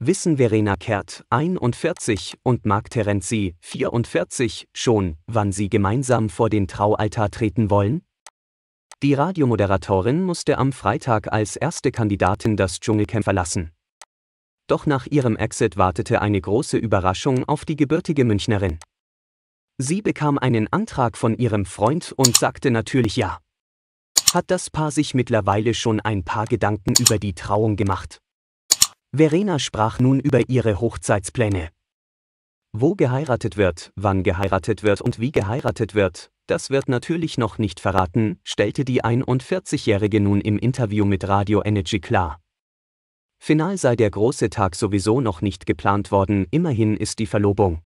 Wissen Verena Kehrt, 41, und Marc Terenzi, 44, schon, wann sie gemeinsam vor den Traualtar treten wollen? Die Radiomoderatorin musste am Freitag als erste Kandidatin das Dschungelcamp verlassen. Doch nach ihrem Exit wartete eine große Überraschung auf die gebürtige Münchnerin. Sie bekam einen Antrag von ihrem Freund und sagte natürlich ja hat das Paar sich mittlerweile schon ein paar Gedanken über die Trauung gemacht. Verena sprach nun über ihre Hochzeitspläne. Wo geheiratet wird, wann geheiratet wird und wie geheiratet wird, das wird natürlich noch nicht verraten, stellte die 41-Jährige nun im Interview mit Radio Energy klar. Final sei der große Tag sowieso noch nicht geplant worden, immerhin ist die Verlobung